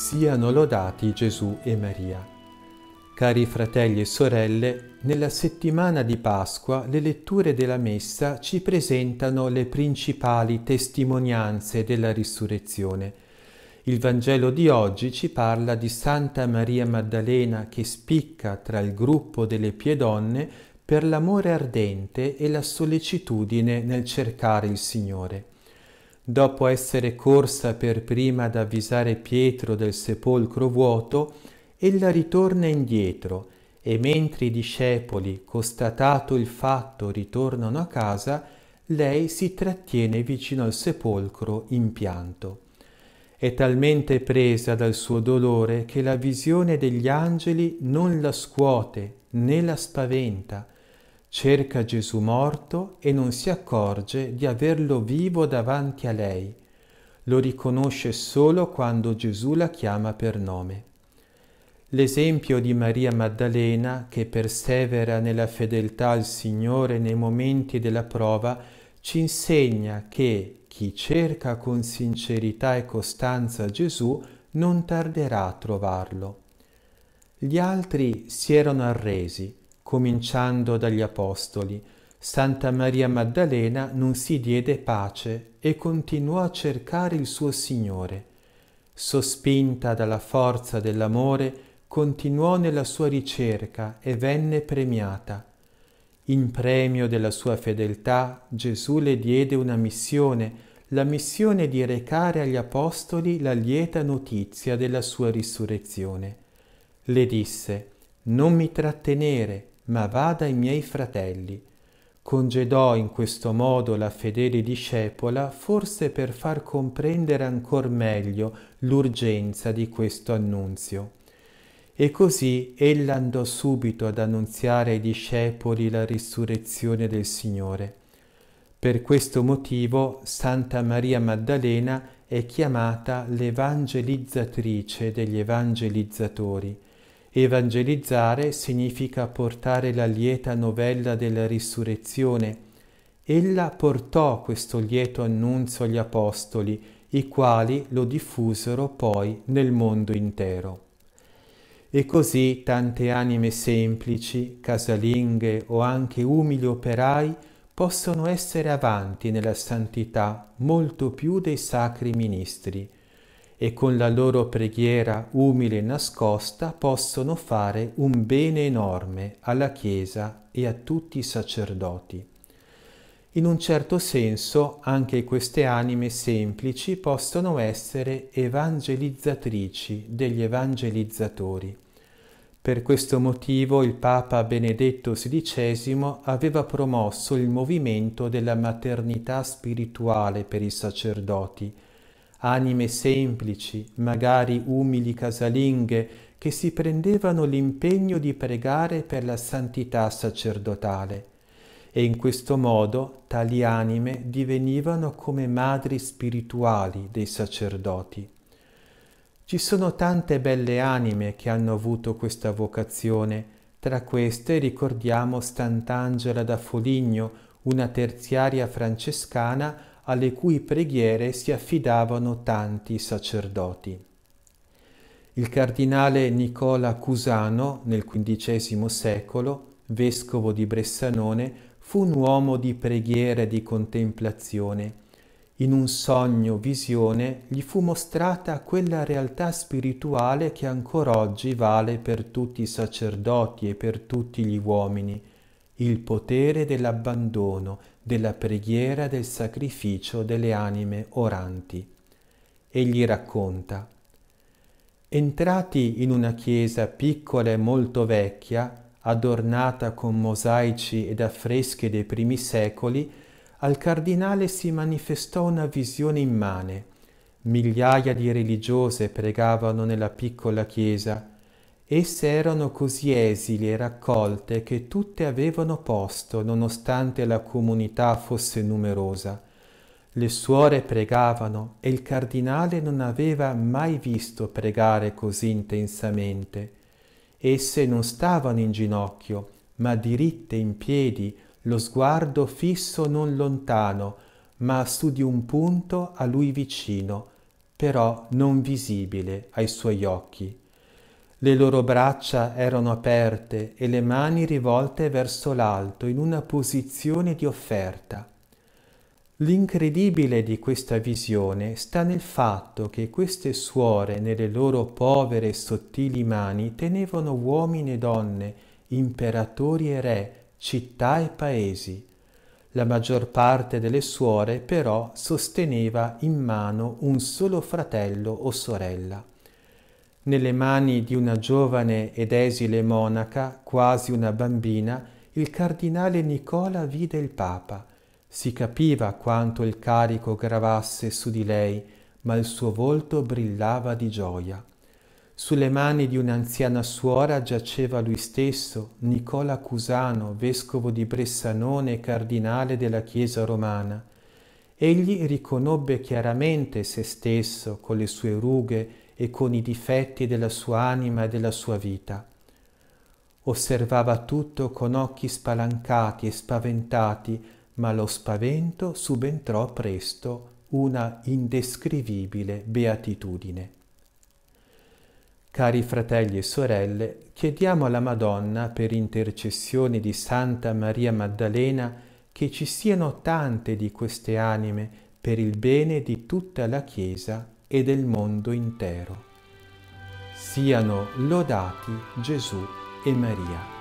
Siano lodati Gesù e Maria. Cari fratelli e sorelle, nella settimana di Pasqua le letture della Messa ci presentano le principali testimonianze della risurrezione. Il Vangelo di oggi ci parla di Santa Maria Maddalena che spicca tra il gruppo delle piedonne per l'amore ardente e la sollecitudine nel cercare il Signore dopo essere corsa per prima ad avvisare Pietro del sepolcro vuoto, ella ritorna indietro e mentre i discepoli, constatato il fatto, ritornano a casa, lei si trattiene vicino al sepolcro in pianto. È talmente presa dal suo dolore che la visione degli angeli non la scuote né la spaventa, cerca Gesù morto e non si accorge di averlo vivo davanti a lei. Lo riconosce solo quando Gesù la chiama per nome. L'esempio di Maria Maddalena, che persevera nella fedeltà al Signore nei momenti della prova, ci insegna che chi cerca con sincerità e costanza Gesù non tarderà a trovarlo. Gli altri si erano arresi, cominciando dagli apostoli. Santa Maria Maddalena non si diede pace e continuò a cercare il suo Signore. Sospinta dalla forza dell'amore, continuò nella sua ricerca e venne premiata. In premio della sua fedeltà Gesù le diede una missione, la missione di recare agli apostoli la lieta notizia della sua risurrezione. Le disse, non mi trattenere, ma vada ai miei fratelli. Congedò in questo modo la fedele discepola, forse per far comprendere ancor meglio l'urgenza di questo annunzio. E così ella andò subito ad annunziare ai discepoli la risurrezione del Signore. Per questo motivo Santa Maria Maddalena è chiamata l'evangelizzatrice degli evangelizzatori Evangelizzare significa portare la lieta novella della risurrezione. Ella portò questo lieto annunzio agli apostoli, i quali lo diffusero poi nel mondo intero. E così tante anime semplici, casalinghe o anche umili operai possono essere avanti nella santità molto più dei sacri ministri e con la loro preghiera umile e nascosta possono fare un bene enorme alla Chiesa e a tutti i sacerdoti. In un certo senso anche queste anime semplici possono essere evangelizzatrici degli evangelizzatori. Per questo motivo il Papa Benedetto XVI aveva promosso il movimento della maternità spirituale per i sacerdoti, anime semplici, magari umili casalinghe, che si prendevano l'impegno di pregare per la santità sacerdotale. E in questo modo tali anime divenivano come madri spirituali dei sacerdoti. Ci sono tante belle anime che hanno avuto questa vocazione, tra queste ricordiamo Sant'Angela da Foligno, una terziaria francescana alle cui preghiere si affidavano tanti sacerdoti. Il cardinale Nicola Cusano, nel XV secolo, vescovo di Bressanone, fu un uomo di preghiera e di contemplazione. In un sogno visione gli fu mostrata quella realtà spirituale che ancora oggi vale per tutti i sacerdoti e per tutti gli uomini, il potere dell'abbandono, della preghiera del sacrificio delle anime oranti. Egli racconta, entrati in una chiesa piccola e molto vecchia, adornata con mosaici ed affreschi dei primi secoli, al cardinale si manifestò una visione immane. Migliaia di religiose pregavano nella piccola chiesa Esse erano così esili e raccolte che tutte avevano posto, nonostante la comunità fosse numerosa. Le suore pregavano e il cardinale non aveva mai visto pregare così intensamente. Esse non stavano in ginocchio, ma diritte in piedi, lo sguardo fisso non lontano, ma su di un punto a lui vicino, però non visibile ai suoi occhi. Le loro braccia erano aperte e le mani rivolte verso l'alto in una posizione di offerta. L'incredibile di questa visione sta nel fatto che queste suore nelle loro povere e sottili mani tenevano uomini e donne, imperatori e re, città e paesi. La maggior parte delle suore però sosteneva in mano un solo fratello o sorella. Nelle mani di una giovane ed esile monaca, quasi una bambina, il cardinale Nicola vide il Papa. Si capiva quanto il carico gravasse su di lei, ma il suo volto brillava di gioia. Sulle mani di un'anziana suora giaceva lui stesso, Nicola Cusano, vescovo di Bressanone e cardinale della Chiesa romana. Egli riconobbe chiaramente se stesso, con le sue rughe e con i difetti della sua anima e della sua vita. Osservava tutto con occhi spalancati e spaventati, ma lo spavento subentrò presto una indescrivibile beatitudine. Cari fratelli e sorelle, chiediamo alla Madonna, per intercessione di Santa Maria Maddalena, che ci siano tante di queste anime per il bene di tutta la Chiesa e del mondo intero. Siano lodati Gesù e Maria.